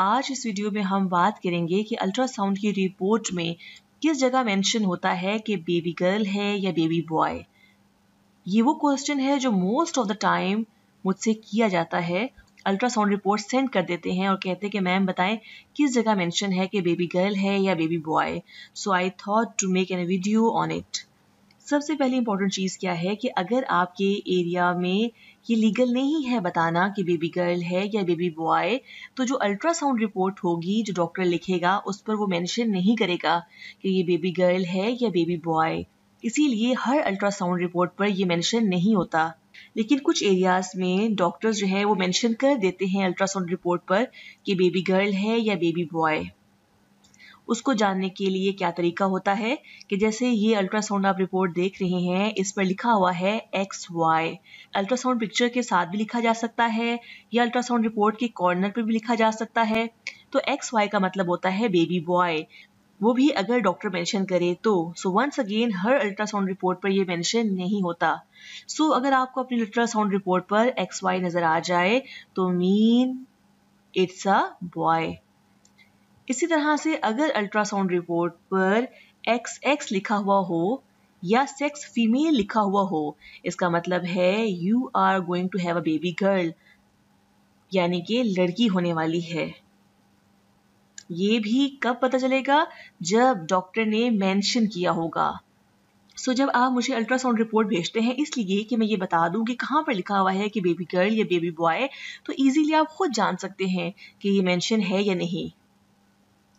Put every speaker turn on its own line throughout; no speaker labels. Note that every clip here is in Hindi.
आज इस वीडियो में हम बात करेंगे कि अल्ट्रासाउंड की रिपोर्ट में किस जगह मेंशन होता है कि बेबी गर्ल है या बेबी बॉय ये वो क्वेश्चन है जो मोस्ट ऑफ द टाइम मुझसे किया जाता है अल्ट्रासाउंड रिपोर्ट सेंड कर देते हैं और कहते हैं कि मैम बताएं किस जगह मेंशन है कि बेबी गर्ल है या baby boy so I thought to make an video on it सबसे पहली इंपॉर्टेंट चीज़ क्या है कि अगर आपके एरिया में ये लीगल नहीं है बताना कि बेबी गर्ल है या बेबी बॉय तो जो अल्ट्रासाउंड रिपोर्ट होगी जो डॉक्टर लिखेगा उस पर वो मेंशन नहीं करेगा कि ये बेबी गर्ल है या बेबी बॉय इसीलिए हर अल्ट्रासाउंड रिपोर्ट पर ये मेंशन नहीं होता लेकिन कुछ एरियाज में डॉक्टर्स जो है वो मेंशन कर देते हैं अल्ट्रासाउंड रिपोर्ट पर कि बेबी गर्ल है या बेबी बॉय उसको जानने के लिए क्या तरीका होता है कि जैसे ये अल्ट्रासाउंड आप रिपोर्ट देख रहे हैं इस पर लिखा हुआ है एक्स वाई अल्ट्रासाउंड पिक्चर के साथ भी लिखा जा सकता है या अल्ट्रासाउंड रिपोर्ट के कॉर्नर पर भी लिखा जा सकता है तो एक्स वाई का मतलब होता है बेबी बॉय वो भी अगर डॉक्टर मेंशन करे तो सो वंस अगेन हर अल्ट्रासाउंड रिपोर्ट पर ये मेंशन नहीं होता सो so, अगर आपको अपनी अल्ट्रासाउंड रिपोर्ट पर एक्स वाई नजर आ जाए तो मीन इट्स अ बॉय इसी तरह से अगर अल्ट्रासाउंड रिपोर्ट पर एक्स एक्स लिखा हुआ हो या सेक्स फीमेल लिखा हुआ हो इसका मतलब है you are going to have a baby girl यानी कि लड़की होने वाली है ये भी कब पता चलेगा जब डॉक्टर ने मेंशन किया होगा सो so, जब आप मुझे अल्ट्रासाउंड रिपोर्ट भेजते हैं इसलिए कि मैं ये बता दूं कि कहाँ पर लिखा हुआ है कि बेबी गर्ल या बेबी बॉय तो इजीली आप खुद जान सकते हैं कि ये मेंशन है या नहीं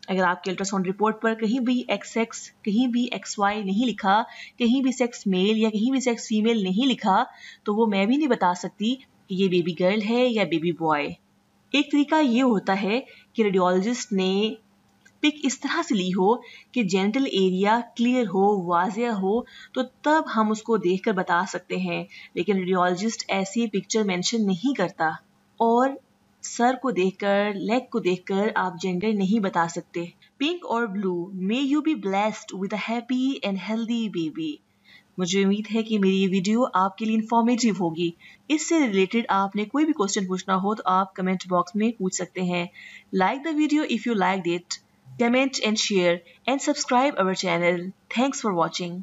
अगर आपके अल्ट्रासाउंड रिपोर्ट पर कहीं भी एक्स एक्स कहीं भी एक्स वाई नहीं लिखा कहीं भी सेक्स मेल या कहीं भी सेक्स फीमेल नहीं लिखा तो वो मैं भी नहीं बता सकती कि ये बेबी गर्ल है या बेबी बॉय एक तरीका ये होता है कि रेडियोलॉजिस्ट ने पिक इस तरह से ली हो कि जेंटल एरिया क्लियर हो वाजिया हो तो तब हम उसको देखकर बता सकते हैं लेकिन रेडियोलॉजिस्ट ऐसी पिक्चर मेंशन नहीं करता और सर को देखकर लेग को देखकर आप जेंडर नहीं बता सकते पिंक और blue may you be blessed with a happy and healthy baby मुझे उम्मीद है कि मेरी ये वीडियो आपके लिए इन्फॉर्मेटिव होगी इससे रिलेटेड आपने कोई भी क्वेश्चन पूछना हो तो आप कमेंट बॉक्स में पूछ सकते हैं like the video if you like it comment and share and subscribe our channel thanks for watching